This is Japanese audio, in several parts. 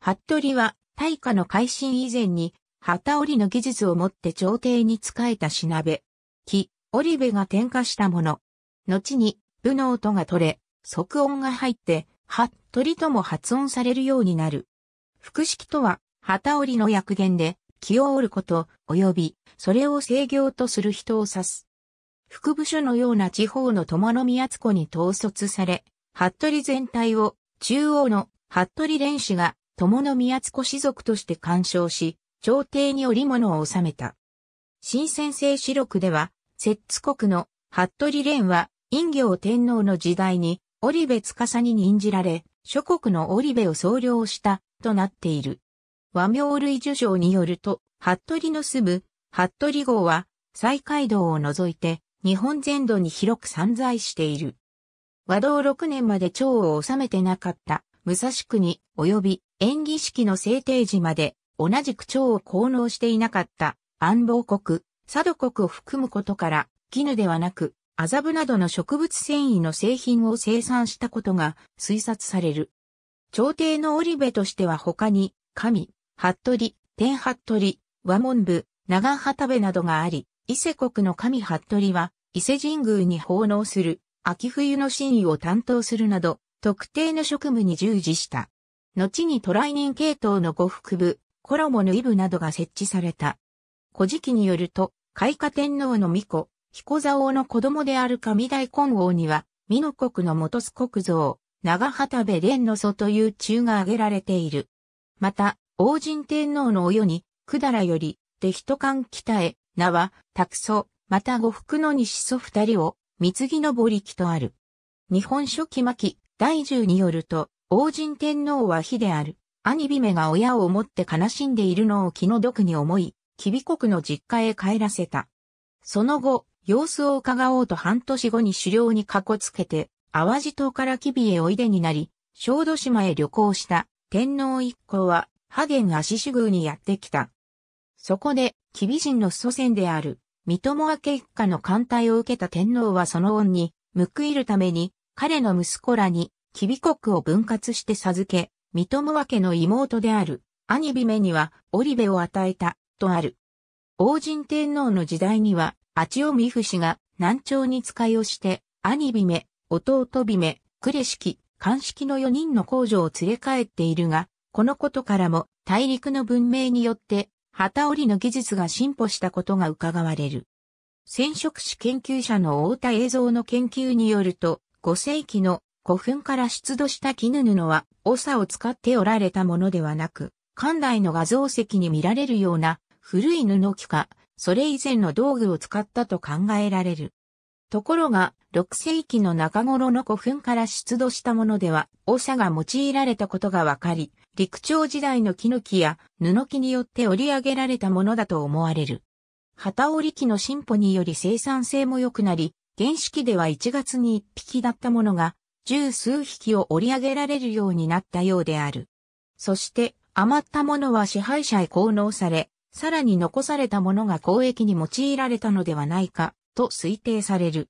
服部は、大化の改新以前に、旗織の技術をもって朝廷に仕えた品部、木、織部が点火したもの。後に、部の音が取れ、即音が入って、服部とも発音されるようになる。副式とは、旗織の薬言で、木を織ること、及び、それを制御とする人を指す。副部署のような地方の友の宮津子に統率され、服部全体を中央の服部連氏が友の宮津子氏族として干渉し、朝廷に織物を収めた。新先生史録では、摂津国の服部蓮は、陰行天皇の時代に、織部司に任じられ、諸国の織部を総領した、となっている。和名類受賞によると、服部の住む、服部郷は、西海道を除いて、日本全土に広く散在している。和道6年まで長を収めてなかった、武蔵国及び演技式の制定時まで同じく蝶を奉納していなかった安房国、佐渡国を含むことから、絹ではなく、麻布などの植物繊維の製品を生産したことが推察される。朝廷の織部としては他に、神、服部、天服部、和文部、長旗部などがあり、伊勢国の神服部は、伊勢神宮に奉納する、秋冬の神意を担当するなど、特定の職務に従事した。後にトライニン系統の五福部、衣縫い部などが設置された。古事記によると、開化天皇の御子、彦座王の子供である上大根王には、美濃国の元須国像、長畑部蓮の祖という中が挙げられている。また、王神天皇のお世に、百済より、で一間北へ、名は、くそ、また五福の西祖二人を、三木の堀木とある。日本書紀巻、第十によると、王神天皇は非である。兄姫が親を思って悲しんでいるのを気の毒に思い、吉備国の実家へ帰らせた。その後、様子を伺おうと半年後に狩猟にかこつけて、淡路島から吉備へおいでになり、小豆島へ旅行した天皇一行は、ハゲン足主宮にやってきた。そこで、吉備人の祖先である、三友明一家の艦隊を受けた天皇はその恩に、報いるために、彼の息子らに、吉備国を分割して授け、三友家の妹である、兄姫には、織部を与えた、とある。王神天皇の時代には、八尾美夫氏が南朝に使いをして、兄姫、弟姫、呉式、漢式の4人の工女を連れ帰っているが、このことからも大陸の文明によって旗織りの技術が進歩したことが伺われる。染色史研究者の太田映像の研究によると、5世紀の古墳から出土した絹布は、サを使っておられたものではなく、館内の画像石に見られるような古い布木か、それ以前の道具を使ったと考えられる。ところが、6世紀の中頃の古墳から出土したものでは、サが用いられたことがわかり、陸朝時代の木の木や布木によって織り上げられたものだと思われる。旗織り機の進歩により生産性も良くなり、原式では1月に1匹だったものが、十数匹を織り上げられるようになったようである。そして余ったものは支配者へ奉納され、さらに残されたものが交易に用いられたのではないか、と推定される。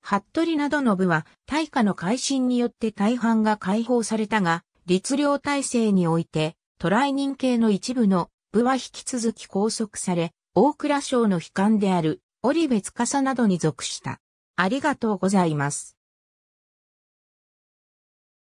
服部などの部は、大化の改新によって大半が解放されたが、律令体制において、ラ来人系の一部の部は引き続き拘束され、大蔵省の悲観である、織部司などに属した。ありがとうございます。